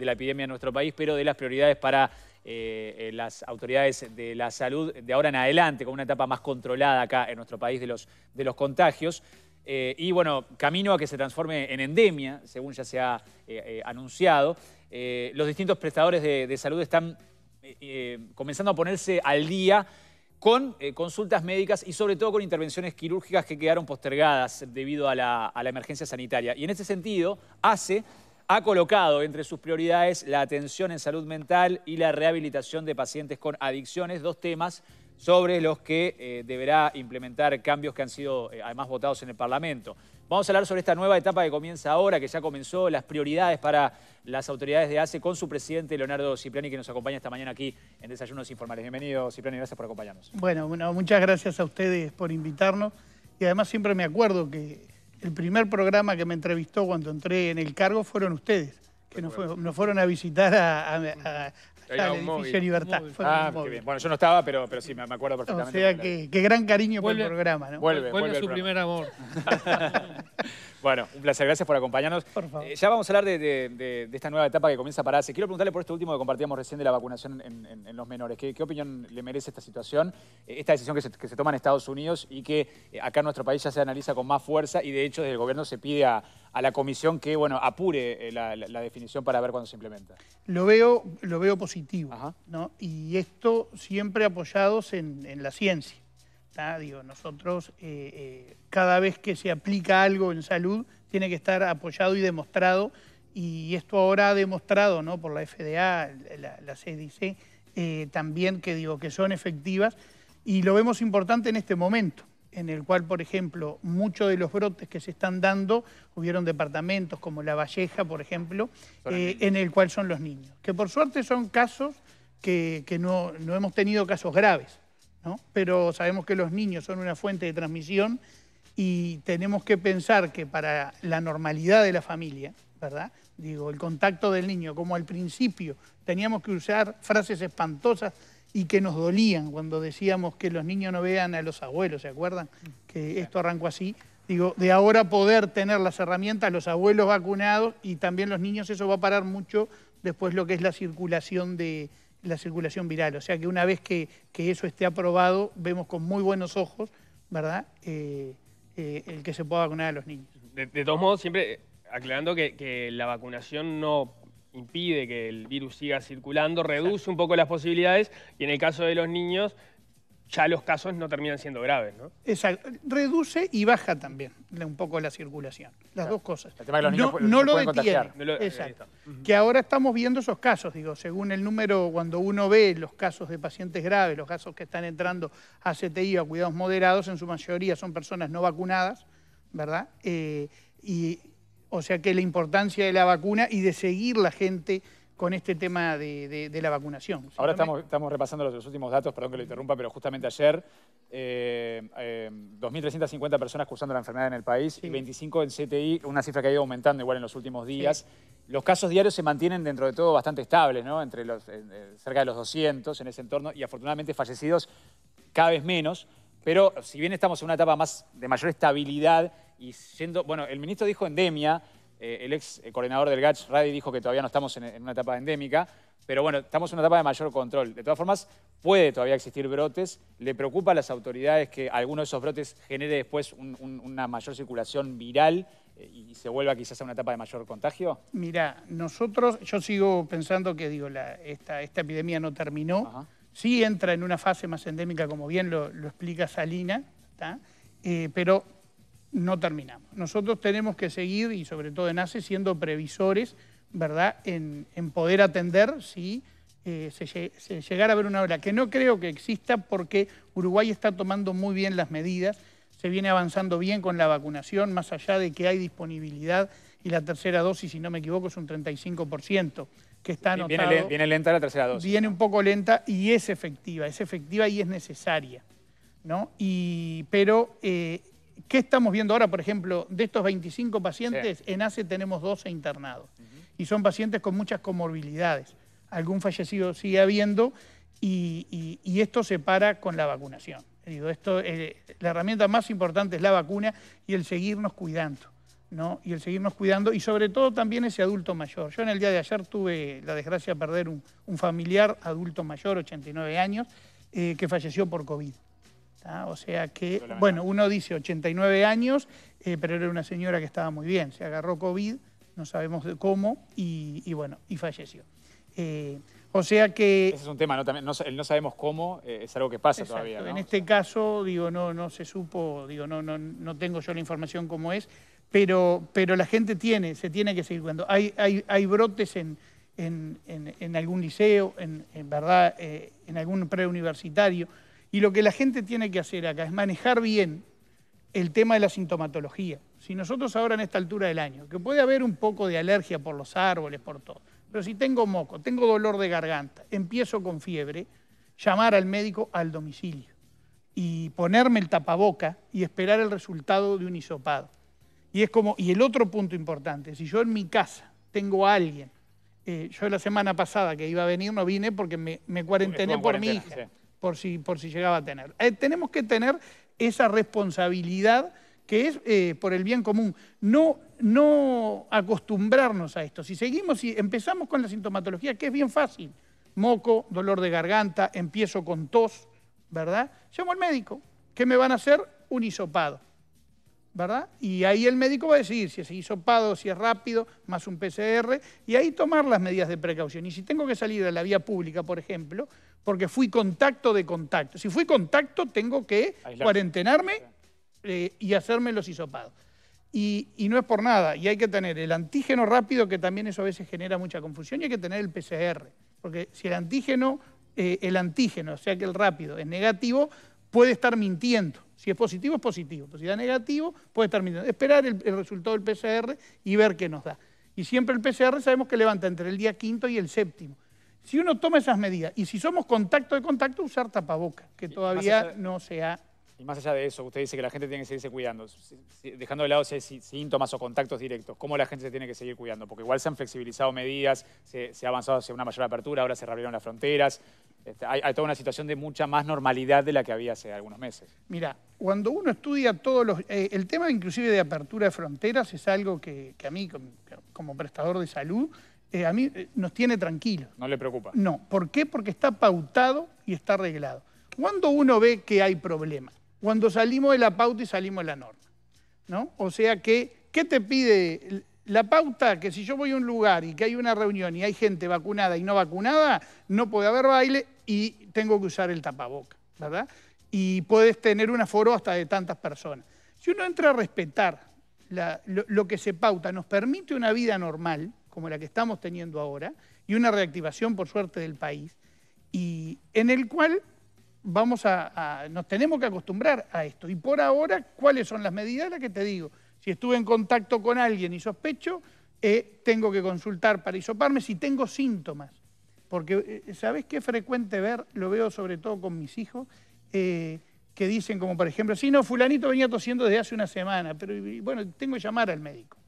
de la epidemia en nuestro país, pero de las prioridades para eh, eh, las autoridades de la salud de ahora en adelante, con una etapa más controlada acá en nuestro país de los, de los contagios. Eh, y bueno, camino a que se transforme en endemia, según ya se ha anunciado. los distintos prestadores de, salud están comenzando a ponerse al día con consultas médicas y sobre todo con intervenciones quirúrgicas que quedaron postergadas debido a la, a la emergencia sanitaria. Y en ese sentido, hace ha colocado entre sus prioridades la atención en salud mental y la rehabilitación de pacientes con adicciones, dos temas sobre los que eh, deberá implementar cambios que han sido eh, además votados en el Parlamento. Vamos a hablar sobre esta nueva etapa que comienza ahora, que ya comenzó, las prioridades para las autoridades de ACE con su presidente Leonardo Cipriani, que nos acompaña esta mañana aquí en Desayunos Informales. Bienvenido, Cipriani, gracias por acompañarnos. Bueno, bueno muchas gracias a ustedes por invitarnos. Y además siempre me acuerdo que el primer programa que me entrevistó cuando entré en el cargo fueron ustedes, que nos, fueron a visitar a, a, edificio Libertad. Ah, qué bien. Bueno, yo no estaba, pero, pero sí, me acuerdo perfectamente. O sea, qué gran cariño por el programa, ¿no? Vuelve, vuelve su primer amor. Bueno, un placer, gracias por acompañarnos. Eh, ya vamos a hablar de, esta nueva etapa que comienza para hace. Quiero preguntarle por esto último que compartíamos recién de la vacunación en, los menores. ¿Qué, opinión le merece esta situación, eh, esta decisión que se, toma en Estados Unidos y que eh, acá en nuestro país ya se analiza con más fuerza y de hecho desde el gobierno se pide a, la comisión que bueno, apure la, definición para ver cuándo se implementa? Lo veo, lo veo positivo. ¿no? Y esto siempre apoyados en la ciencia nosotros, eh, eh, cada vez que se aplica algo en salud, tiene que estar apoyado y demostrado, y esto ahora ha demostrado ¿no? por la FDA, la, CDC, eh, también que, digo, que son efectivas, y lo vemos importante en este momento en el cual, por ejemplo, muchos de los brotes que se están dando, hubieron departamentos como La Valleja, por ejemplo, en el cual son los niños. Que por suerte son casos que, no hemos tenido casos graves. Pero sabemos que los niños son una fuente de transmisión y tenemos que pensar que para la normalidad de la familia, ¿verdad? Digo, el contacto del niño, como al principio teníamos que usar frases espantosas y que nos dolían cuando decíamos que los niños no vean a los abuelos, ¿se acuerdan? Que esto arrancó así. Digo, de ahora poder tener las herramientas, los abuelos vacunados y también los niños, eso va a parar mucho después lo que es la circulación de, la circulación viral. O sea que una vez que, eso esté aprobado, vemos con muy buenos ojos, ¿verdad?, eh, eh, el que se pueda vacunar a los niños. De, todos modos, siempre eh, aclarando que, la vacunación no impide que el virus siga circulando, reduce un poco las posibilidades y en el caso de los niños ya los casos no terminan siendo graves, ¿no? Exacto. Reduce y baja también un poco la circulación. Las dos cosas. no, lo detiene. Eh, Exacto. Que ahora estamos viendo esos casos, digo, según el número, cuando uno ve los casos de pacientes graves, los casos que están entrando a CTI o a cuidados moderados, en su mayoría son personas no vacunadas, ¿verdad? Eh, y, o sea que la importancia de la vacuna y de seguir la gente con este tema de, la vacunación. Ahora estamos, repasando los, últimos datos, perdón que lo interrumpa, pero justamente ayer 2.350 eh, eh, personas cursando la enfermedad en el país y 25 en CTI, una cifra que ha ido aumentando igual en los últimos días. Los casos diarios se mantienen dentro de todo bastante estables, ¿no? Entre los, cerca de los 200 en ese entorno y afortunadamente fallecidos cada vez menos. Pero si bien estamos en una etapa más de mayor estabilidad y siendo, bueno, el ministro dijo endemia, eh, el ex coordinador del Gats Radi, dijo que todavía no estamos en, una etapa endémica, pero bueno, estamos en una etapa de mayor control. De todas formas, puede todavía existir brotes. Le preocupa a las autoridades que alguno de esos brotes genere después una mayor circulación viral eh, y se vuelva quizás a una etapa de mayor contagio? Mira, nosotros, yo sigo pensando que digo, esta, epidemia no terminó, sí entra en una fase más endémica, como bien lo, explica Salina, eh, pero no terminamos. Nosotros tenemos que seguir, y sobre todo en ACE, siendo previsores, ¿verdad?, en, poder atender si eh, se, llegara a ver una ola, que no creo que exista porque Uruguay está tomando muy bien las medidas, se viene avanzando bien con la vacunación, más allá de que hay disponibilidad, y la tercera dosis, si no me equivoco, es un 35%, que está anotado. Viene, lenta la tercera dosis. Viene un poco lenta y es efectiva, es efectiva y es necesaria. ¿no? pero eh, ¿Qué estamos viendo ahora, por ejemplo? De estos 25 pacientes, en ACE tenemos 12 internados. Y son pacientes con muchas comorbilidades. Algún fallecido sigue habiendo y, esto se para con la vacunación. esto, eh, la herramienta más importante es la vacuna y el seguirnos cuidando. ¿no? Y el seguirnos cuidando y sobre todo también ese adulto mayor. Yo en el día de ayer tuve la desgracia de perder un, familiar adulto mayor, 89 años, eh, que falleció por COVID. O sea que, bueno, uno dice 89 años, eh, pero era una señora que estaba muy bien, se agarró COVID, no sabemos de cómo, y, bueno, y falleció. Eh, o sea que... Ese es un tema, ¿no? También, no, sabemos cómo eh, es algo que pasa todavía. En este caso, digo, no, no se supo, digo, no, no, no tengo yo la información como es, pero, pero la gente tiene, se tiene que seguir cuando hay, hay, brotes en, algún liceo, en, verdad, en algún preuniversitario. Y lo que la gente tiene que hacer acá es manejar bien el tema de la sintomatología. Si nosotros ahora en esta altura del año, que puede haber un poco de alergia por los árboles, por todo, pero si tengo moco, tengo dolor de garganta, empiezo con fiebre, llamar al médico al domicilio y ponerme el tapaboca y esperar el resultado de un hisopado. Y es como, y el otro punto importante, si yo en mi casa tengo a alguien, eh, yo la semana pasada que iba a venir no vine porque me, cuarentené por mi hija por si, por si llegaba a tener. Eh, tenemos que tener esa responsabilidad que es eh, por el bien común. No, no acostumbrarnos a esto. Si seguimos, y empezamos con la sintomatología, que es bien fácil, moco, dolor de garganta, empiezo con tos, ¿verdad? Llamo al médico, que me van a hacer un hisopado. ¿verdad? Y ahí el médico va a decir si es hisopado, si es rápido, más un PCR, y ahí tomar las medidas de precaución. Y si tengo que salir a la vía pública, por ejemplo, porque fui contacto de contacto. Si fui contacto, tengo que cuarentenarme eh, y hacerme los hisopados. Y, no es por nada, y hay que tener el antígeno rápido, que también eso a veces genera mucha confusión, y hay que tener el PCR, porque si el antígeno, eh, el antígeno, o sea que el rápido es negativo, puede estar mintiendo. Si es positivo, es positivo. si da negativo, puede estar mintiendo. Esperar el, resultado del PCR y ver qué nos da. Y siempre el PCR sabemos que levanta entre el día quinto y el séptimo. Si uno toma esas medidas y si somos contacto de contacto, usar tapaboca, que todavía no se ha y más allá de eso, usted dice que la gente tiene que seguirse cuidando, dejando de lado síntomas o contactos directos, ¿cómo la gente se tiene que seguir cuidando? Porque igual se han flexibilizado medidas, se, ha avanzado hacia una mayor apertura, ahora se reabrieron las fronteras. Este, hay, toda una situación de mucha más normalidad de la que había hace algunos meses. Mira, cuando uno estudia todos los... Eh, el tema inclusive de apertura de fronteras es algo que, a mí, como, prestador de salud, eh, a mí eh, nos tiene tranquilo. No le preocupa. No, ¿por qué? Porque está pautado y está arreglado. Cuando uno ve que hay problemas, cuando salimos de la pauta y salimos de la norma. ¿no? O sea que, ¿qué te pide la pauta? Que si yo voy a un lugar y que hay una reunión y hay gente vacunada y no vacunada, no puede haber baile y tengo que usar el tapaboca, ¿verdad? Y puedes tener un aforo hasta de tantas personas. Si uno entra a respetar lo, que se pauta, nos permite una vida normal, como la que estamos teniendo ahora, y una reactivación, por suerte, del país, y en el cual vamos a, nos tenemos que acostumbrar a esto. Y por ahora, ¿cuáles son las medidas? Las que te digo. Si estuve en contacto con alguien y sospecho, eh, tengo que consultar para isoparme si tengo síntomas. Porque, eh, ¿sabes qué frecuente ver? Lo veo sobre todo con mis hijos, eh, que dicen como por ejemplo, sí, no, fulanito venía tosiendo desde hace una semana, pero bueno, tengo que llamar al médico.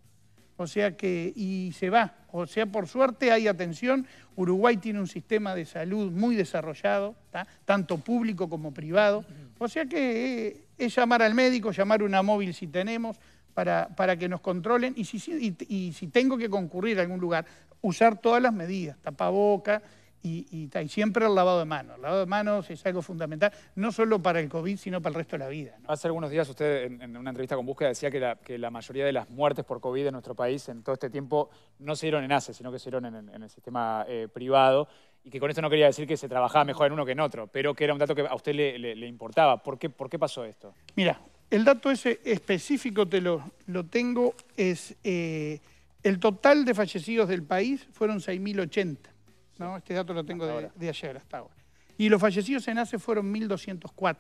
O sea que, y se va. O sea, por suerte hay atención. Uruguay tiene un sistema de salud muy desarrollado, tanto público como privado. O sea que eh, es llamar al médico, llamar una móvil si tenemos, para, que nos controlen. Y si, y, y si tengo que concurrir a algún lugar, usar todas las medidas, tapaboca y, siempre el lavado de manos. El lavado de manos es algo fundamental, no solo para el COVID, sino para el resto de la vida. Hace algunos días usted en, una entrevista con Búsqueda decía que la, mayoría de las muertes por COVID en nuestro país en todo este tiempo no se dieron en ACE, sino que se dieron en, el sistema eh, privado y que con esto no quería decir que se trabajaba mejor en uno que en otro, pero que era un dato que a usted le, importaba. ¿Por qué, ¿Por qué pasó esto? Mira, el dato ese específico te lo, lo tengo, es eh, el total de fallecidos del país fueron 6.080. ¿no? Este dato lo tengo de, ayer hasta ahora. Y los fallecidos en ACE fueron 1.204.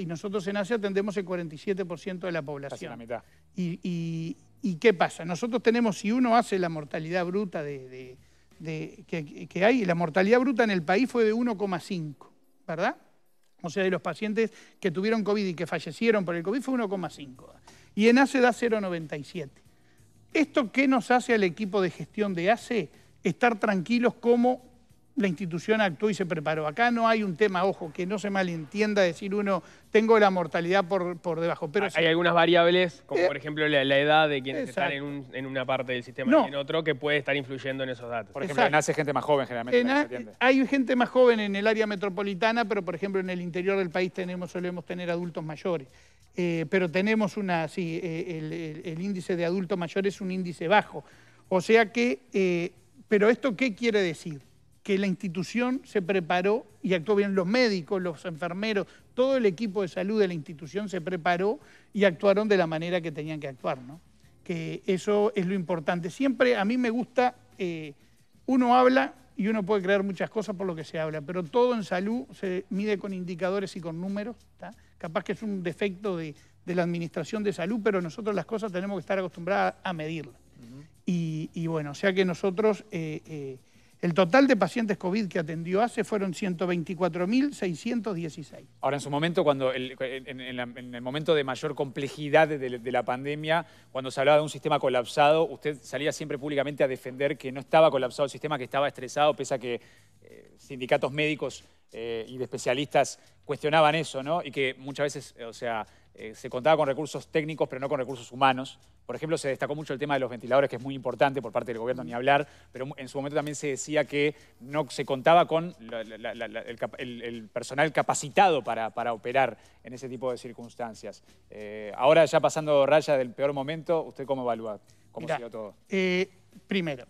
Y nosotros en ACE atendemos el 47% de la población. Casi la mitad. Y, qué pasa? Nosotros tenemos, si uno hace la mortalidad bruta de, que, que hay, la mortalidad bruta en el país fue de 1,5, ¿verdad? O sea, de los pacientes que tuvieron COVID y que fallecieron por el COVID fue 1,5. Y en ACE da 0,97. ¿Esto qué nos hace al equipo de gestión de ACE? estar tranquilos cómo la institución actuó y se preparó. Acá no hay un tema, ojo, que no se malentienda decir uno, tengo la mortalidad por, debajo. Pero hay algunas variables, como eh, por ejemplo la, edad de quienes están en, una parte del sistema y en otro, que puede estar influyendo en esos datos. Por ejemplo, nace gente más joven generalmente. hay gente más joven en el área metropolitana, pero por ejemplo en el interior del país tenemos, solemos tener adultos mayores. Eh, pero tenemos una, sí, eh, el, índice de adulto mayor es un índice bajo. O sea que... Pero esto qué quiere decir? Que la institución se preparó y actuó bien. Los médicos, los enfermeros, todo el equipo de salud de la institución se preparó y actuaron de la manera que tenían que actuar, ¿no? Que eso es lo importante. Siempre a mí me gusta, eh, uno habla y uno puede creer muchas cosas por lo que se habla, pero todo en salud se mide con indicadores y con números, Capaz que es un defecto de, de la administración de salud, pero nosotros las cosas tenemos que estar acostumbradas a medirlas. Y, bueno, o sea que nosotros, eh, eh, el total de pacientes COVID que atendió hace fueron 124.616. Ahora, en su momento, cuando en, el momento de mayor complejidad de, la pandemia, cuando se hablaba de un sistema colapsado, usted salía siempre públicamente a defender que no estaba colapsado el sistema, que estaba estresado, pese a que eh, sindicatos médicos y de especialistas cuestionaban eso, ¿no? Y que muchas veces, o sea, eh, se contaba con recursos técnicos, pero no con recursos humanos. Por ejemplo, se destacó mucho el tema de los ventiladores, que es muy importante por parte del gobierno, ni hablar, pero en su momento también se decía que no se contaba con el, personal capacitado para, operar en ese tipo de circunstancias. Eh, ahora, ya pasando raya del peor momento, ¿usted cómo evalúa? ¿Cómo siguió todo? Eh, primero,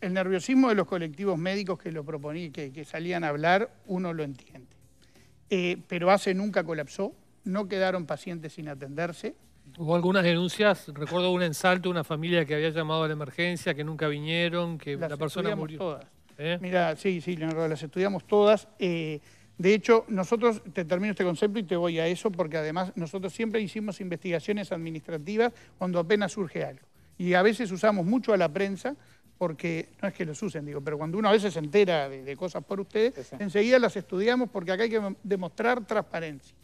el nerviosismo de los colectivos médicos que lo proponí, que, que salían a hablar, uno lo entiende. pero hace, nunca colapsó, no quedaron pacientes sin atenderse. Hubo algunas denuncias, recuerdo un ensalto, una familia que había llamado a la emergencia, que nunca vinieron, que la persona murió. Todas. ¿Eh? Mira, sí, sí, las estudiamos todas. Eh, de hecho, nosotros, te termino este concepto y te voy a eso, porque además nosotros siempre hicimos investigaciones administrativas cuando apenas surge algo. Y a veces usamos mucho a la prensa, porque no es que los usen, digo, pero cuando uno a veces se entera de, cosas por ustedes, enseguida las estudiamos porque acá hay que demostrar transparencia.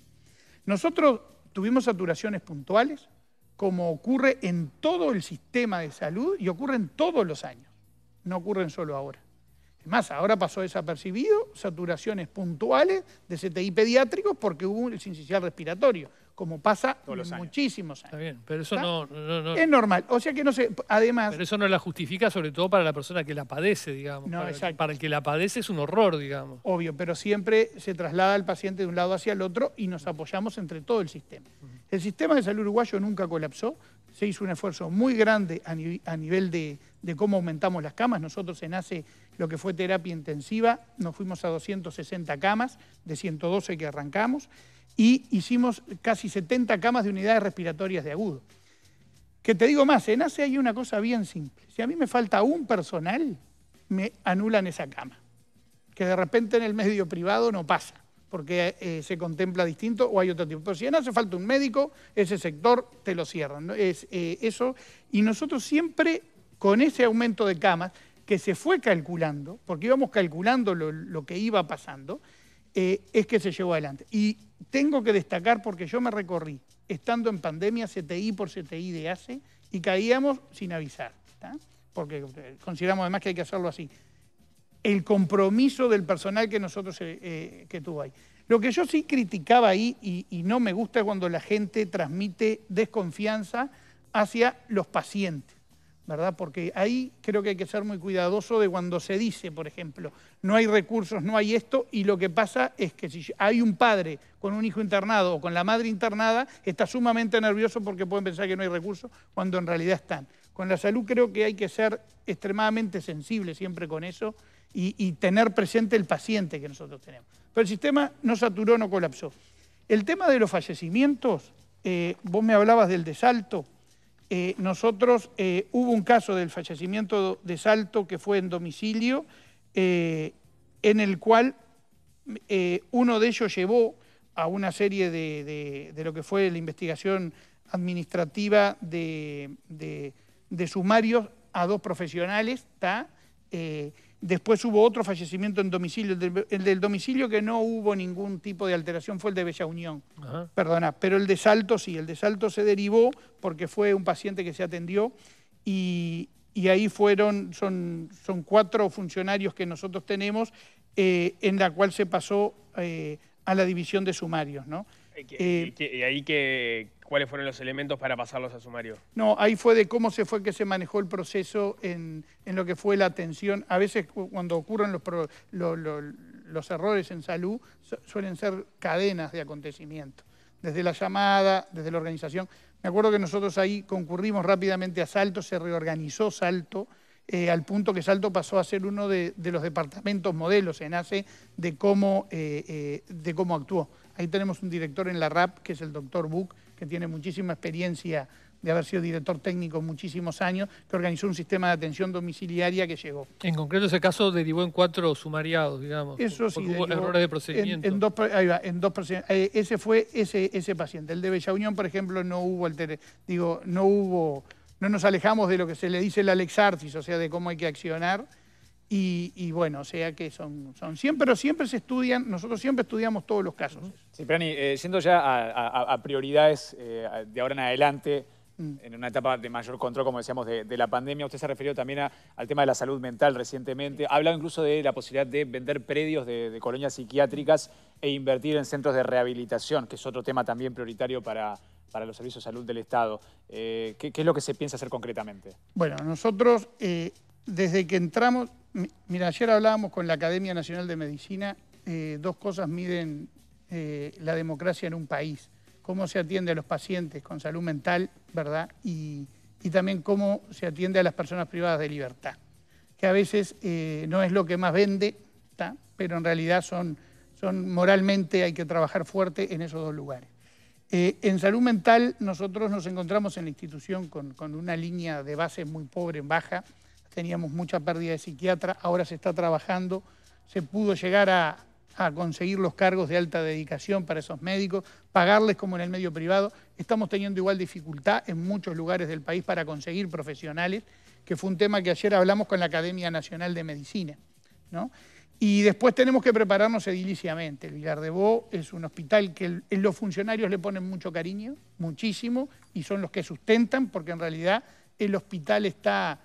Nosotros tuvimos saturaciones puntuales, como ocurre en todo el sistema de salud y ocurren todos los años, no ocurren solo ahora más, ahora pasó desapercibido, saturaciones puntuales de CTI pediátricos porque hubo un sincicial respiratorio, como pasa muchísimos años. Está bien, pero eso no, Es normal, o sea que no sé, además... Pero eso no la justifica sobre todo para la persona que la padece, digamos. para, el que la padece es un horror, digamos. Obvio, pero siempre se traslada al paciente de un lado hacia el otro y nos apoyamos entre todo el sistema. El sistema de salud uruguayo nunca colapsó, se hizo un esfuerzo muy grande a, nivel de, cómo aumentamos las camas, nosotros en nace lo que fue terapia intensiva, nos fuimos a 260 camas, de 112 que arrancamos, y hicimos casi 70 camas de unidades respiratorias de agudo. Que te digo más, en ACE hay una cosa bien simple. Si a mí me falta un personal, me anulan esa cama. Que de repente en el medio privado no pasa, porque eh, se contempla distinto o hay otro tipo. Pero si en hace falta un médico, ese sector te lo cierran. Es, eh, eso, y nosotros siempre con ese aumento de camas, que se fue calculando, porque íbamos calculando lo, que iba pasando, eh, es que se llevó adelante. Y tengo que destacar, porque yo me recorrí, estando en pandemia, CTI por CTI de hace y caíamos sin avisar, porque eh, consideramos además que hay que hacerlo así. El compromiso del personal que nosotros eh, tuvo ahí. Lo que yo sí criticaba ahí, y, y no me gusta cuando la gente transmite desconfianza hacia los pacientes ¿verdad? Porque ahí creo que hay que ser muy cuidadoso de cuando se dice, por ejemplo, no hay recursos, no hay esto, y lo que pasa es que si hay un padre con un hijo internado o con la madre internada, está sumamente nervioso porque pueden pensar que no hay recursos cuando en realidad están. Con la salud creo que hay que ser extremadamente sensible siempre con eso y, tener presente el paciente que nosotros tenemos. Pero el sistema no saturó, no colapsó. El tema de los fallecimientos, eh, vos me hablabas del desalto, eh, nosotros eh, hubo un caso del fallecimiento de Salto que fue en domicilio, eh, en el cual uno de ellos llevó a una serie de, lo que fue la investigación administrativa de, de sumarios a dos profesionales, ¿está? Después hubo otro fallecimiento en domicilio. El del, domicilio que no hubo ningún tipo de alteración fue el de Bella Unión. Perdona, pero el de Salto sí, el de Salto se derivó porque fue un paciente que se atendió y, ahí fueron, son, son cuatro funcionarios que nosotros tenemos eh, en la cual se pasó eh, a la división de sumarios. ¿no? Eh, y ahí que cuáles fueron los elementos para pasarlos a sumario. No, ahí fue de cómo se fue que se manejó el proceso en, lo que fue la atención. A veces cuando ocurren los, los errores en salud suelen ser cadenas de acontecimientos. Desde la llamada, desde la organización. Me acuerdo que nosotros ahí concurrimos rápidamente a Salto, se reorganizó Salto, eh, al punto que Salto pasó a ser uno de, los departamentos modelos en ACE de cómo, eh, eh, de cómo actuó. Ahí tenemos un director en la RAP, que es el doctor Buch, que tiene muchísima experiencia de haber sido director técnico muchísimos años, que organizó un sistema de atención domiciliaria que llegó. En concreto ese caso derivó en cuatro sumariados, digamos. Eso sí. Hubo errores de procedimiento. En, ahí va, en dos eh, ese fue ese, ese paciente. El de Bella Unión, por ejemplo, no hubo el digo, no hubo, no nos alejamos de lo que se le dice el Alexartis, o sea, de cómo hay que accionar. Y, bueno, o sea que son, son siempre, pero siempre se estudian, nosotros siempre estudiamos todos los casos. Sí, Prani, eh, yendo ya a, prioridades eh, de ahora en adelante, mm. en una etapa de mayor control, como decíamos, de, la pandemia, usted se ha referido también al tema de la salud mental recientemente, ha hablado incluso de la posibilidad de vender predios de, colonias psiquiátricas e invertir en centros de rehabilitación, que es otro tema también prioritario para, para los servicios de salud del Estado. Eh, ¿qué, es lo que se piensa hacer concretamente? Bueno, nosotros desde que entramos, mira, ayer hablábamos con la Academia Nacional de Medicina, eh, dos cosas miden eh, la democracia en un país, cómo se atiende a los pacientes con salud mental, ¿verdad? Y, también cómo se atiende a las personas privadas de libertad, que a veces eh, no es lo que más vende, pero en realidad son, moralmente hay que trabajar fuerte en esos dos lugares. en salud mental nosotros nos encontramos en la institución con, con, una línea de base muy pobre, baja, teníamos mucha pérdida de psiquiatra, ahora se está trabajando, se pudo llegar a, conseguir los cargos de alta dedicación para esos médicos, pagarles como en el medio privado. Estamos teniendo igual dificultad en muchos lugares del país para conseguir profesionales, que fue un tema que ayer hablamos con la Academia Nacional de Medicina. Y después tenemos que prepararnos ediliciamente. El Vilar de Bo es un hospital que los funcionarios le ponen mucho cariño, muchísimo, y son los que sustentan, porque en realidad el hospital está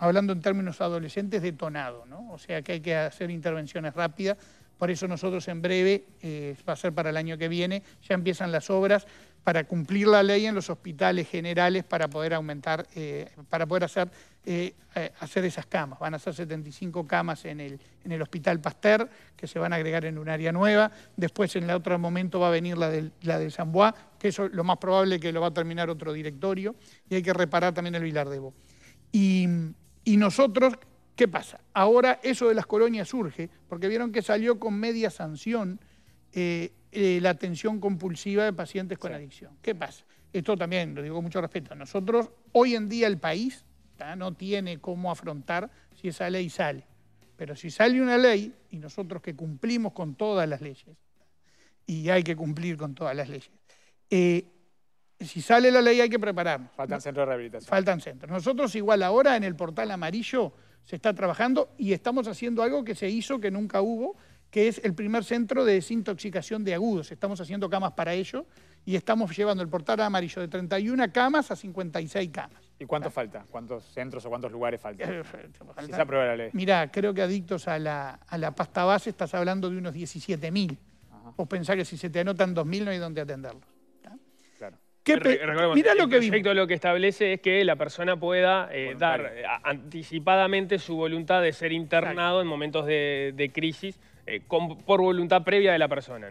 hablando en términos adolescentes, detonado, ¿no? O sea que hay que hacer intervenciones rápidas. Por eso nosotros en breve, eh, va a ser para el año que viene, ya empiezan las obras para cumplir la ley en los hospitales generales para poder aumentar, eh, para poder hacer, eh, hacer esas camas. Van a ser 75 camas en el, en el Hospital Pasteur, que se van a agregar en un área nueva. Después, en el otro momento, va a venir la de la San que eso lo más probable que lo va a terminar otro directorio. Y hay que reparar también el Vilar Y y nosotros, ¿qué pasa? Ahora eso de las colonias surge, porque vieron que salió con media sanción eh, eh, la atención compulsiva de pacientes con adicción. ¿Qué pasa? Esto también lo digo con mucho respeto. Nosotros, hoy en día el país no tiene cómo afrontar si esa ley sale. Pero si sale una ley, y nosotros que cumplimos con todas las leyes, y hay que cumplir con todas las leyes, eh, si sale la ley hay que prepararnos. Faltan centros de rehabilitación. Faltan centros. Nosotros igual ahora en el portal amarillo se está trabajando y estamos haciendo algo que se hizo que nunca hubo, que es el primer centro de desintoxicación de agudos. Estamos haciendo camas para ello y estamos llevando el portal amarillo de 31 camas a 56 camas. ¿Y cuánto falta? ¿Cuántos centros o cuántos lugares faltan? Eh, se aprueba la ley. Mirá, creo que adictos a la, pasta base estás hablando de unos 17.000. Vos pensar que si se te anotan 2.000 no hay dónde atenderlos. Mira lo que el proyecto lo que establece es que la persona pueda eh, dar eh, anticipadamente su voluntad de ser internado en momentos de, crisis eh, por voluntad previa de la persona,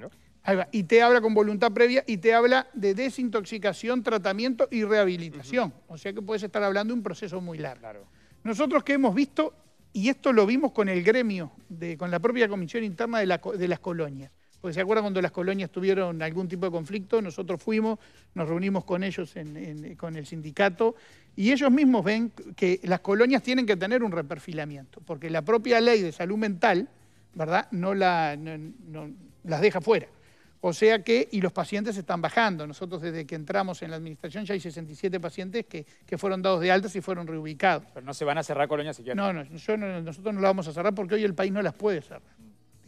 Y te habla con voluntad previa y te habla de desintoxicación, tratamiento y rehabilitación. O sea que puedes estar hablando de un proceso muy largo. Nosotros que hemos visto, y esto lo vimos con el gremio, con la propia Comisión Interna de, de las Colonias, porque se acuerdan cuando las colonias tuvieron algún tipo de conflicto, nosotros fuimos, nos reunimos con ellos, en, con el sindicato, y ellos mismos ven que las colonias tienen que tener un reperfilamiento, porque la propia ley de salud mental, ¿verdad?, no, la, las deja fuera. O sea que, y los pacientes están bajando. Nosotros desde que entramos en la administración ya hay 67 pacientes que, fueron dados de altas y fueron reubicados. Pero no se van a cerrar colonias siquiera. No, no, no, nosotros no las vamos a cerrar porque hoy el país no las puede cerrar.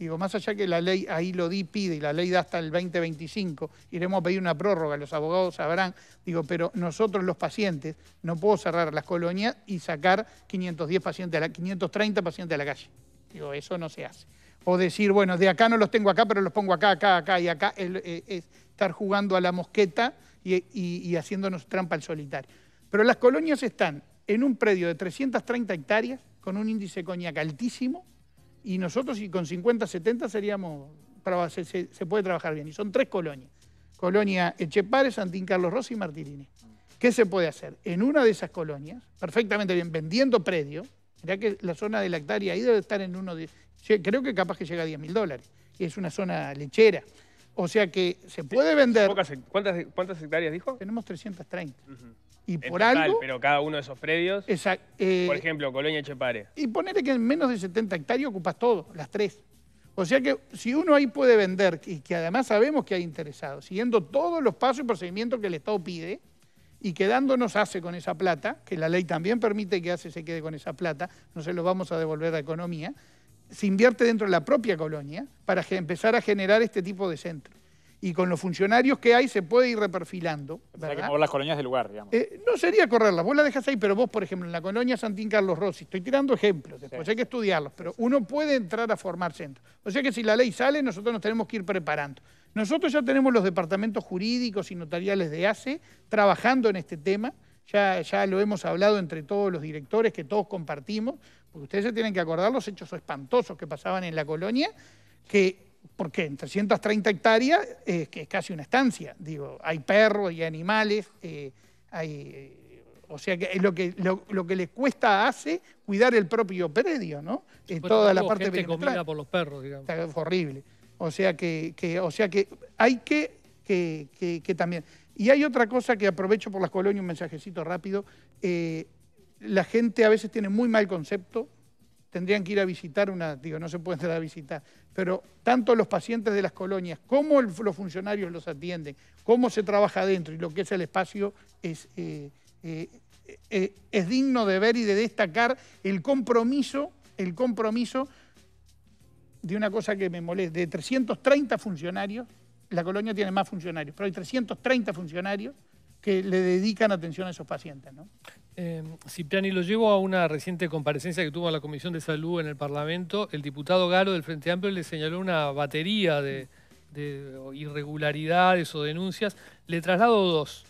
Digo, más allá que la ley, ahí lo di, pide, y la ley da hasta el 2025, iremos a pedir una prórroga, los abogados sabrán, digo, pero nosotros los pacientes, no puedo cerrar las colonias y sacar 510 pacientes, a 530 pacientes a la calle. Digo, eso no se hace. O decir, bueno, de acá no los tengo acá, pero los pongo acá, acá, acá y acá, eh, es, estar jugando a la mosqueta y, haciéndonos trampa al solitario. Pero las colonias están en un predio de 330 hectáreas, con un índice altísimo, y nosotros con 50, 70 seríamos, se, puede trabajar bien. Y son tres colonias. Colonia Echepare, Santín Carlos Rossi y Martirini. ¿Qué se puede hacer? En una de esas colonias, perfectamente bien, vendiendo predio, mirá que la zona de la hectárea ahí debe estar en uno de... Creo que capaz que llega a 10 mil dólares. Y es una zona lechera. O sea que se puede vender... ¿Cuántas, hectáreas dijo? Tenemos 330. Y por algo. Pero cada uno de esos predios. Eh, por ejemplo, Colonia Chepare. Y ponerle que en menos de 70 hectáreas ocupas todo, las tres. O sea que si uno ahí puede vender, y que además sabemos que hay interesados, siguiendo todos los pasos y procedimientos que el Estado pide, y quedándonos hace con esa plata, que la ley también permite que hace se quede con esa plata, no se lo vamos a devolver a economía, se invierte dentro de la propia colonia para empezar a generar este tipo de centros y con los funcionarios que hay se puede ir reperfilando. O sea, que las colonias del lugar, digamos. Eh, no sería correrlas, vos las dejas ahí, pero vos, por ejemplo, en la colonia Santín Carlos Rossi, estoy tirando ejemplos, después hay que estudiarlos, pero uno puede entrar a formar centro. O sea que si la ley sale, nosotros nos tenemos que ir preparando. Nosotros ya tenemos los departamentos jurídicos y notariales de ACE trabajando en este tema, ya, ya lo hemos hablado entre todos los directores que todos compartimos, porque ustedes se tienen que acordar los hechos espantosos que pasaban en la colonia, que porque en 330 hectáreas eh, que es casi una estancia, digo, hay perros, hay animales, eh, hay... Eh, o sea que es lo que, lo, que les cuesta hace cuidar el propio predio, ¿no? toda la parte gente comida por los perros, digamos. Está horrible. O sea que, o sea que hay que, también. Y hay otra cosa que aprovecho por las colonias, un mensajecito rápido. la gente a veces tiene muy mal concepto tendrían que ir a visitar una, digo, no se puede entrar a visitar, pero tanto los pacientes de las colonias como los funcionarios los atienden, cómo se trabaja adentro y lo que es el espacio es, eh, eh, eh, es digno de ver y de destacar el compromiso, el compromiso de una cosa que me molesta, de 330 funcionarios, la colonia tiene más funcionarios, pero hay 330 funcionarios que le dedican atención a esos pacientes. ¿no? Em, Cipriani, lo llevo a una reciente comparecencia que tuvo la Comisión de Salud en el Parlamento. El diputado Garo del Frente Amplio le señaló una batería de, de irregularidades o denuncias. Le traslado dos.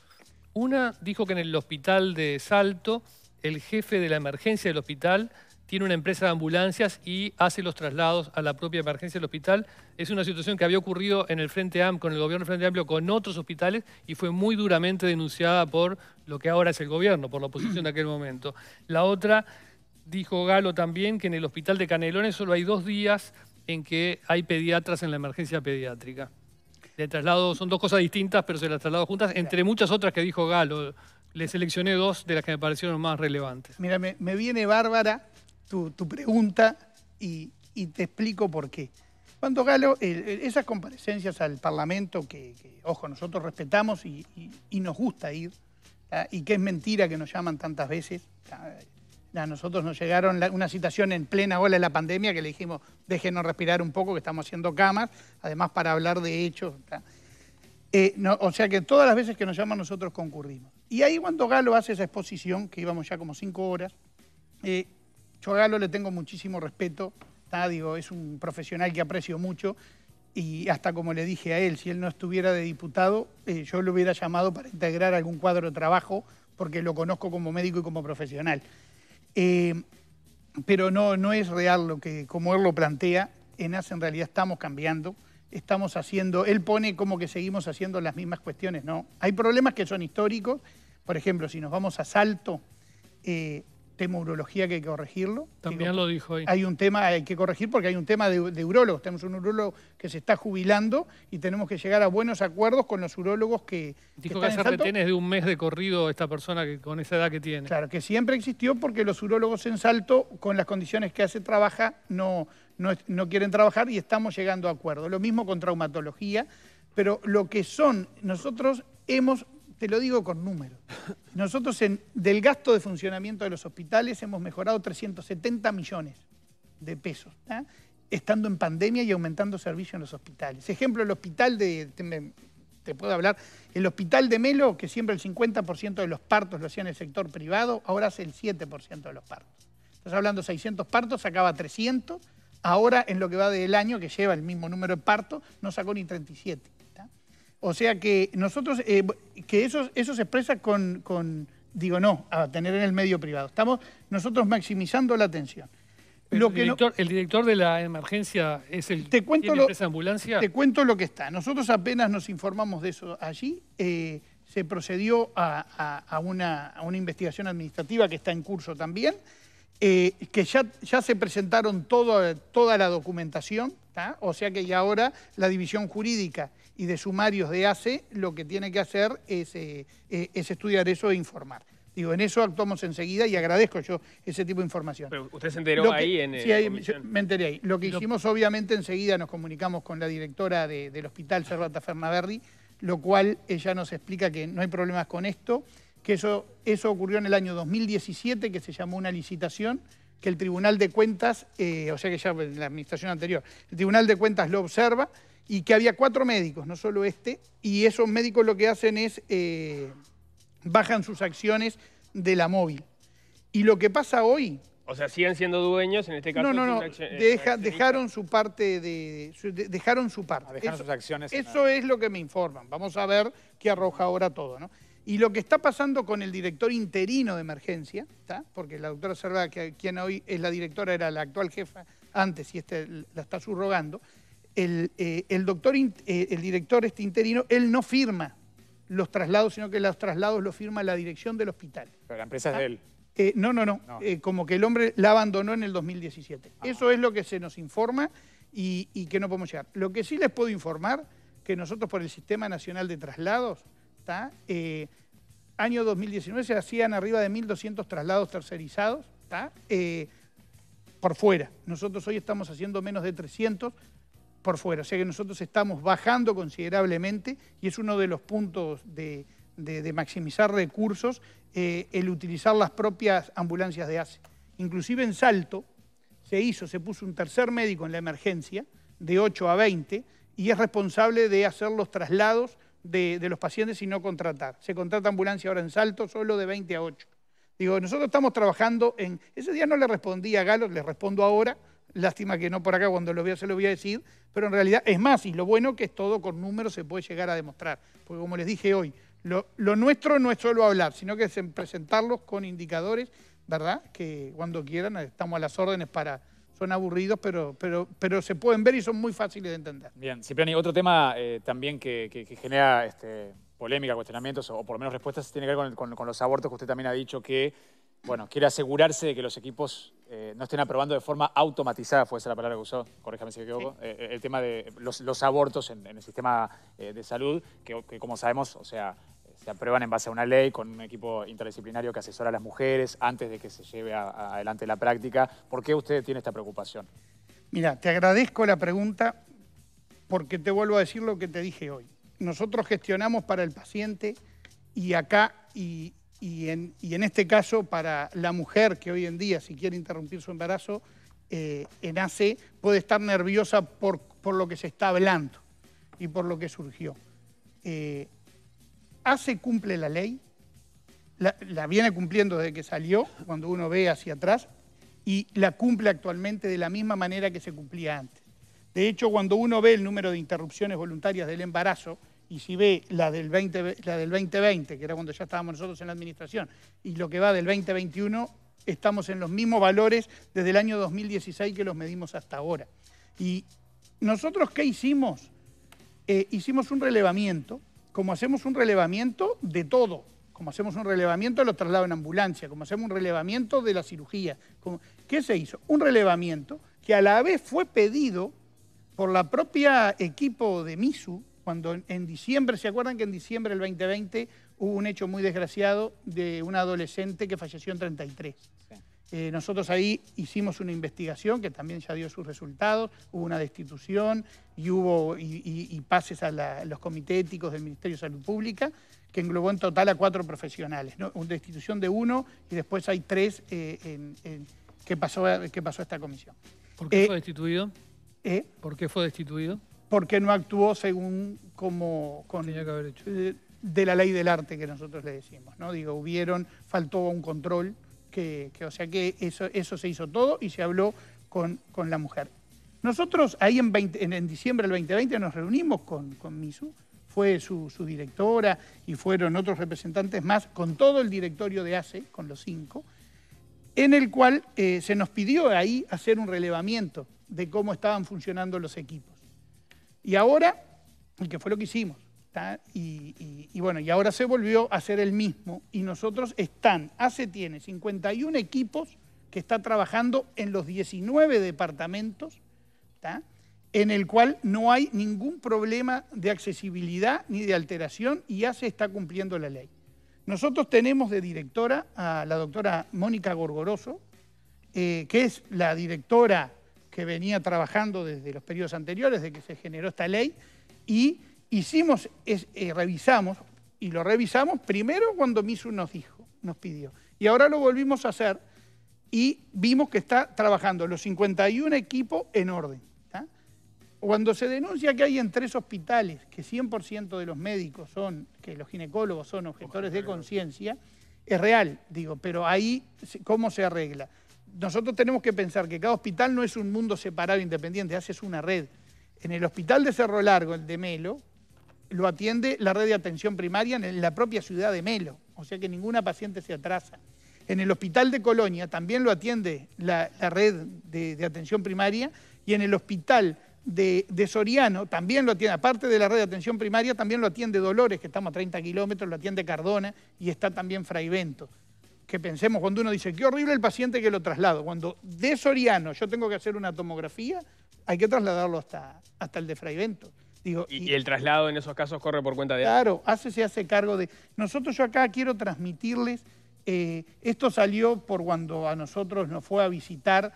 Una dijo que en el hospital de Salto, el jefe de la emergencia del hospital tiene una empresa de ambulancias y hace los traslados a la propia emergencia del hospital. Es una situación que había ocurrido en el Frente Amplio, con el gobierno del Frente Amplio, con otros hospitales y fue muy duramente denunciada por lo que ahora es el gobierno, por la oposición de aquel momento. La otra, dijo Galo también, que en el hospital de Canelones solo hay dos días en que hay pediatras en la emergencia pediátrica. De traslado, son dos cosas distintas, pero se las traslado juntas, entre muchas otras que dijo Galo. Le seleccioné dos de las que me parecieron más relevantes. Mira, me viene Bárbara tu, pregunta y, te explico por qué. Cuando Galo, esas comparecencias al Parlamento que, ojo, nosotros respetamos y, nos gusta ir, y que es mentira que nos llaman tantas veces. A nosotros nos llegaron una citación en plena ola de la pandemia que le dijimos, déjenos respirar un poco, que estamos haciendo camas, además para hablar de hechos. Eh, o sea que todas las veces que nos llaman nosotros concurrimos. Y ahí cuando Galo hace esa exposición, que íbamos ya como cinco horas, eh, yo a Galo le tengo muchísimo respeto, es un profesional que aprecio mucho y hasta como le dije a él, si él no estuviera de diputado, eh, yo lo hubiera llamado para integrar algún cuadro de trabajo porque lo conozco como médico y como profesional. Eh, pero no, no es real lo que, como él lo plantea, en ASE en realidad estamos cambiando, estamos haciendo, él pone como que seguimos haciendo las mismas cuestiones, no. Hay problemas que son históricos, por ejemplo, si nos vamos a Salto, eh, tema urología que hay que corregirlo. También lo dijo ahí. Hay un tema, hay que corregir porque hay un tema de, de urólogos. Tenemos un urólogo que se está jubilando y tenemos que llegar a buenos acuerdos con los urólogos que. Dijo que, hace retenes de un mes de corrido esta persona que, con esa edad que tiene. Claro, que siempre existió porque los urólogos en salto, con las condiciones que hace trabaja, no, no, no quieren trabajar y estamos llegando a acuerdos. Lo mismo con traumatología, pero lo que son, nosotros hemos te lo digo con números. Nosotros del gasto de funcionamiento de los hospitales hemos mejorado 370 millones de pesos, estando en pandemia y aumentando servicio en los hospitales. Ejemplo, el hospital de... Te, puedo hablar, el hospital de Melo, que siempre el 50% de los partos lo hacía en el sector privado, ahora hace el 7% de los partos. Estás hablando de 600 partos, sacaba 300. Ahora, en lo que va del año, que lleva el mismo número de partos, no sacó ni 37. O sea que nosotros, eh, que eso, eso se expresa con, digo, no, a tener en el medio privado. Estamos nosotros maximizando la atención. Lo el, que director, el director de la emergencia es el te cuento lo, ambulancia. Te cuento lo que está. Nosotros apenas nos informamos de eso allí. Eh, se procedió a, una, investigación administrativa que está en curso también, eh, que ya, ya se presentaron toda la documentación, o sea que ya ahora la división jurídica y de sumarios de ACE, lo que tiene que hacer es, eh, eh, es estudiar eso e informar. Digo, en eso actuamos enseguida y agradezco yo ese tipo de información. Pero usted se enteró ahí en... Eh, sí, me enteré ahí. Lo que hicimos, obviamente, enseguida nos comunicamos con la directora del Hospital Serrata Fernaverri, lo cual ella nos explica que no hay problemas con esto, que eso, eso ocurrió en el año 2017, que se llamó una licitación, que el Tribunal de Cuentas, o sea que ya en la administración anterior, el Tribunal de Cuentas lo observa, y que había cuatro médicos, no solo este, y esos médicos lo que hacen es eh, bajan sus acciones de la móvil. Y lo que pasa hoy... O sea, siguen siendo dueños, en este caso... No, no, no, eh, dejaron su parte de... dejaron su parte. Ah, eso, sus acciones. Eso es lo que me informan. Vamos a ver qué arroja ahora todo, ¿no? Y lo que está pasando con el director interino de emergencia, ¿está? porque la doctora cerrada quien hoy es la directora, era la actual jefa antes y este la está subrogando, eh, el, doctor, eh, el director este interino, él no firma los traslados, sino que los traslados los firma la dirección del hospital. la empresa es de él. Eh, no, no, no. como que el hombre la abandonó en el 2017. Ah. Eso es lo que se nos informa y, que no podemos llegar. Lo que sí les puedo informar, que nosotros por el Sistema Nacional de Traslados, ¿está? año 2019 se hacían arriba de 1.200 traslados tercerizados, ¿está? por fuera. Nosotros hoy estamos haciendo menos de 300, por fuera. O sea que nosotros estamos bajando considerablemente y es uno de los puntos de, maximizar recursos eh, el utilizar las propias ambulancias de ACE. Inclusive en Salto se hizo, se puso un tercer médico en la emergencia de 8 a 20 y es responsable de hacer los traslados de, de los pacientes y no contratar. Se contrata ambulancia ahora en Salto solo de 20 a 8. Digo, nosotros estamos trabajando en... Ese día no le respondí a Galo, le respondo ahora Lástima que no por acá cuando lo vea se lo voy a decir, pero en realidad es más, y lo bueno que es todo con números se puede llegar a demostrar. Porque como les dije hoy, lo, nuestro no es solo hablar, sino que es presentarlos con indicadores, ¿verdad? Que cuando quieran estamos a las órdenes para, son aburridos, pero, pero, pero se pueden ver y son muy fáciles de entender. Bien, Cipriani, otro tema eh, también que, genera este, polémica, cuestionamientos o, por lo menos respuestas tiene que ver con, los abortos que usted también ha dicho que, bueno, quiere asegurarse de que los equipos eh, no estén aprobando de forma automatizada, fue esa la palabra que usó, corríjame si me equivoco, eh, el tema de los, abortos en, el sistema eh, de salud, que, como sabemos, o sea, se aprueban en base a una ley con un equipo interdisciplinario que asesora a las mujeres antes de que se lleve adelante la práctica. ¿Por qué usted tiene esta preocupación? Mira, te agradezco la pregunta porque te vuelvo a decir lo que te dije hoy. Nosotros gestionamos para el paciente y acá y, y en, este caso para la mujer que hoy en día, si quiere interrumpir su embarazo, eh, en ACE puede estar nerviosa por, lo que se está hablando y por lo que surgió. Eh, cumple la ley, la, la viene cumpliendo desde que salió, cuando uno ve hacia atrás, y la cumple actualmente de la misma manera que se cumplía antes. De hecho, cuando uno ve el número de interrupciones voluntarias del embarazo, y si ve la del, 20, la del 2020, que era cuando ya estábamos nosotros en la administración, y lo que va del 2021, estamos en los mismos valores desde el año 2016 que los medimos hasta ahora. Y nosotros, ¿qué hicimos? Eh, hicimos un relevamiento, como hacemos un relevamiento de todo, como hacemos un relevamiento de los traslados en ambulancia, como hacemos un relevamiento de la cirugía. Como, ¿Qué se hizo? Un relevamiento que a la vez fue pedido por la propia equipo de MISU, cuando en diciembre, ¿se acuerdan que en diciembre del 2020 hubo un hecho muy desgraciado de un adolescente que falleció en 33? Eh, nosotros ahí hicimos una investigación que también ya dio sus resultados, hubo una destitución y hubo y, pases a, los comités éticos del Ministerio de Salud Pública, que englobó en total a cuatro profesionales. Una destitución de uno y después hay tres eh, en, que, pasó, que pasó esta comisión. ¿Por qué eh, fue destituido? ¿Por qué fue destituido? porque no actuó según como eh, De, la ley del arte que nosotros le decimos, ¿no? Digo, hubieron, faltó un control, que, o sea que eso, eso se hizo todo y se habló con, con la mujer. Nosotros ahí en, en, diciembre del 2020 nos reunimos con, con Misu, fue su, directora y fueron otros representantes más, con todo el directorio de ACE, con los cinco, en el cual eh, se nos pidió ahí hacer un relevamiento de cómo estaban funcionando los equipos. Y ahora, que fue lo que hicimos, y, bueno, y ahora se volvió a hacer el mismo. Y nosotros están, hace tiene 51 equipos que está trabajando en los 19 departamentos, en el cual no hay ningún problema de accesibilidad ni de alteración y ya está cumpliendo la ley. Nosotros tenemos de directora a la doctora Mónica Gorgoroso, eh, que es la directora que venía trabajando desde los periodos anteriores, de que se generó esta ley, y hicimos, eh, revisamos, y lo revisamos primero cuando MISU nos dijo, nos pidió. Y ahora lo volvimos a hacer y vimos que está trabajando los 51 equipos en orden. Cuando se denuncia que hay en tres hospitales que 100% de los médicos son, que los ginecólogos son objetores de conciencia, es real, digo, pero ahí, ¿cómo se arregla? nosotros tenemos que pensar que cada hospital no es un mundo separado independiente, haces una red. En el hospital de Cerro Largo, el de Melo, lo atiende la red de atención primaria en la propia ciudad de Melo, o sea que ninguna paciente se atrasa. En el hospital de Colonia también lo atiende la, red de, atención primaria y en el hospital de, de, Soriano también lo atiende, aparte de la red de atención primaria, también lo atiende Dolores, que estamos a 30 kilómetros, lo atiende Cardona y está también Fraivento que pensemos cuando uno dice, qué horrible el paciente que lo traslado. Cuando de Soriano yo tengo que hacer una tomografía, hay que trasladarlo hasta, hasta el de Fraivento. Digo, y, el traslado en esos casos corre por cuenta de... Claro, hace, se hace cargo de... Nosotros yo acá quiero transmitirles, eh, esto salió por cuando a nosotros nos fue a visitar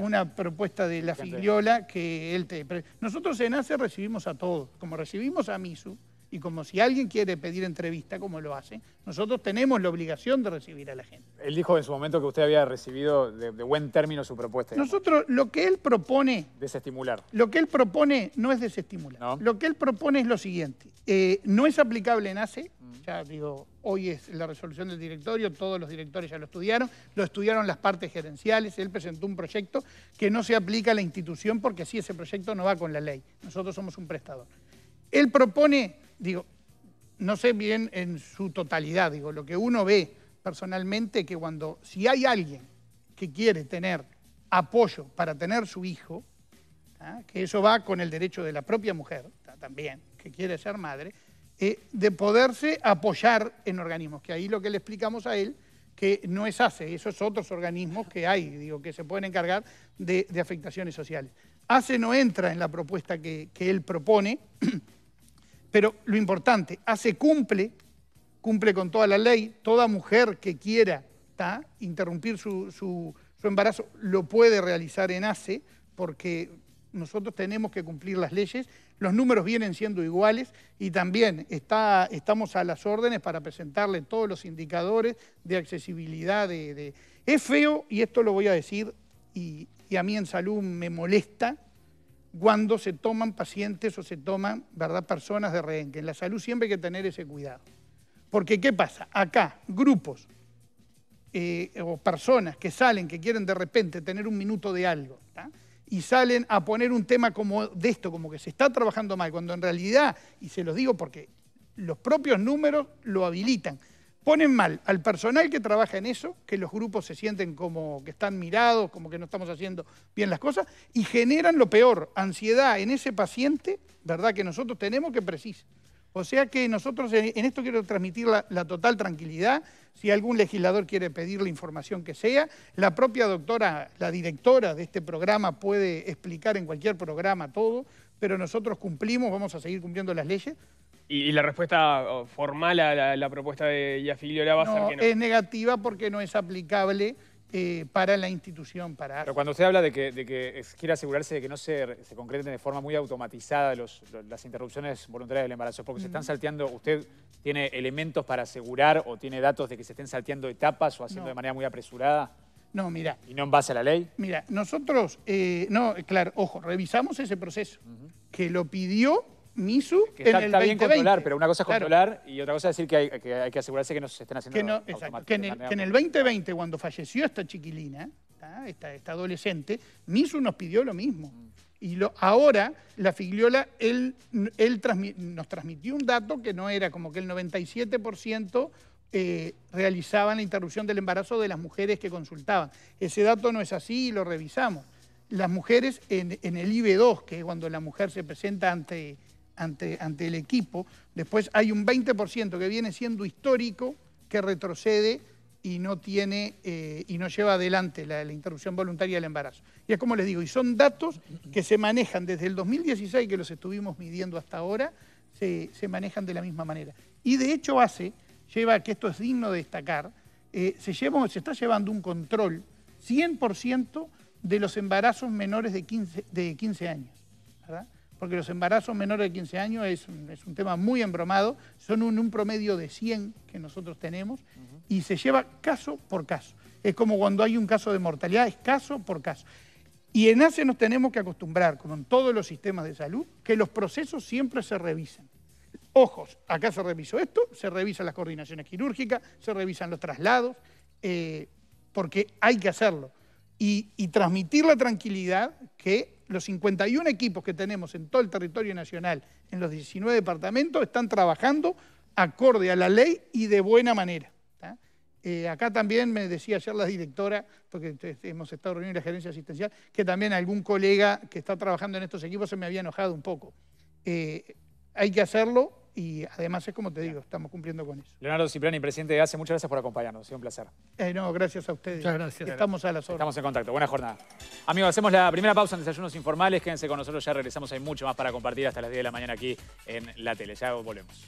una propuesta de la Figliola que él te... Nosotros en ACE recibimos a todos, como recibimos a Misu, y como si alguien quiere pedir entrevista, como lo hace, nosotros tenemos la obligación de recibir a la gente. Él dijo en su momento que usted había recibido de, buen término su propuesta. Nosotros, lo que él propone... Desestimular. Lo que él propone no es desestimular. Lo que él propone es lo siguiente. Eh, no es aplicable en ACE, mm. ya digo, hoy es la resolución del directorio, todos los directores ya lo estudiaron, lo estudiaron las partes gerenciales, él presentó un proyecto que no se aplica a la institución porque así ese proyecto no va con la ley. Nosotros somos un prestador. Él propone digo, no sé bien en su totalidad, digo, lo que uno ve personalmente que cuando, si hay alguien que quiere tener apoyo para tener su hijo, ¿ah? que eso va con el derecho de la propia mujer también, que quiere ser madre, eh, de poderse apoyar en organismos, que ahí lo que le explicamos a él, que no es ACE, esos otros organismos que hay, digo, que se pueden encargar de, afectaciones sociales. ACE no entra en la propuesta que él propone, Pero lo importante, hace cumple, cumple con toda la ley, toda mujer que quiera interrumpir su, su, embarazo lo puede realizar en ACE, porque nosotros tenemos que cumplir las leyes, los números vienen siendo iguales y también está, estamos a las órdenes para presentarle todos los indicadores de accesibilidad. de... Es feo, y esto lo voy a decir, y, y a mí en salud me molesta, cuando se toman pacientes o se toman, ¿verdad?, personas de rehén, en la salud siempre hay que tener ese cuidado. Porque, ¿qué pasa? Acá, grupos eh, o personas que salen, que quieren de repente tener un minuto de algo, y salen a poner un tema como de esto, como que se está trabajando mal, cuando en realidad, y se los digo porque los propios números lo habilitan, ponen mal al personal que trabaja en eso, que los grupos se sienten como que están mirados, como que no estamos haciendo bien las cosas, y generan lo peor, ansiedad en ese paciente, ¿verdad? Que nosotros tenemos que precisar, O sea que nosotros, en esto quiero transmitir la, la, total tranquilidad, si algún legislador quiere pedir la información que sea, la propia doctora, la directora de este programa puede explicar en cualquier programa todo, pero nosotros cumplimos, vamos a seguir cumpliendo las leyes, y, la respuesta formal a la, propuesta de Yafilio va a ser que no. es negativa porque no es aplicable eh, para la institución, para... Pero cuando usted habla de que, quiere asegurarse de que no se, se concreten de forma muy automatizada las interrupciones voluntarias del embarazo, porque se están salteando, ¿usted tiene elementos para asegurar o tiene datos de que se estén salteando etapas o haciendo de manera muy apresurada? No, mira. ¿Y no en base a la ley? Mira, nosotros, eh, no, claro, ojo, revisamos ese proceso que lo pidió Misu está, en el está bien controlar, pero una cosa es controlar y otra cosa es decir que hay, que asegurarse que no se estén haciendo que, exacto, que, en el, 2020, cuando falleció esta chiquilina, esta, adolescente, Misu nos pidió lo mismo. Y lo, ahora la Figliola, él, nos transmitió un dato que no era como que el 97% eh, realizaban la interrupción del embarazo de las mujeres que consultaban. Ese dato no es así y lo revisamos. Las mujeres en, en el IB2, que es cuando la mujer se presenta ante ante, el equipo. Después hay un 20% que viene siendo histórico, que retrocede y no tiene eh, y no lleva adelante la, interrupción voluntaria del embarazo. Y es como les digo, y son datos que se manejan desde el 2016 que los estuvimos midiendo hasta ahora, se, manejan de la misma manera. Y de hecho hace, lleva, que esto es digno de destacar, eh, se, se está llevando un control 100% de los embarazos menores de 15, de 15 años. ¿verdad? porque los embarazos menores de 15 años es un, tema muy embromado, son un, promedio de 100 que nosotros tenemos y se lleva caso por caso. Es como cuando hay un caso de mortalidad, es caso por caso. Y en ACE nos tenemos que acostumbrar, como en todos los sistemas de salud, que los procesos siempre se revisen. Ojos, acá se revisó esto, se revisan las coordinaciones quirúrgicas, se revisan los traslados, eh, porque hay que hacerlo. y transmitir la tranquilidad que los 51 equipos que tenemos en todo el territorio nacional, en los 19 departamentos, están trabajando acorde a la ley y de buena manera. Eh, acá también me decía ayer la directora, porque hemos estado reuniendo la gerencia asistencial, que también algún colega que está trabajando en estos equipos se me había enojado un poco. Eh, hay que hacerlo y además es como te digo, estamos cumpliendo con eso. Leonardo Cipriani, presidente de ACE, muchas gracias por acompañarnos, ha sido un placer. Eh, no, gracias a ustedes. gracias. Estamos a las horas. Estamos en contacto, buena jornada. Amigos, hacemos la primera pausa en Desayunos Informales, quédense con nosotros, ya regresamos, hay mucho más para compartir hasta las 10 de la mañana aquí en la tele, ya volvemos.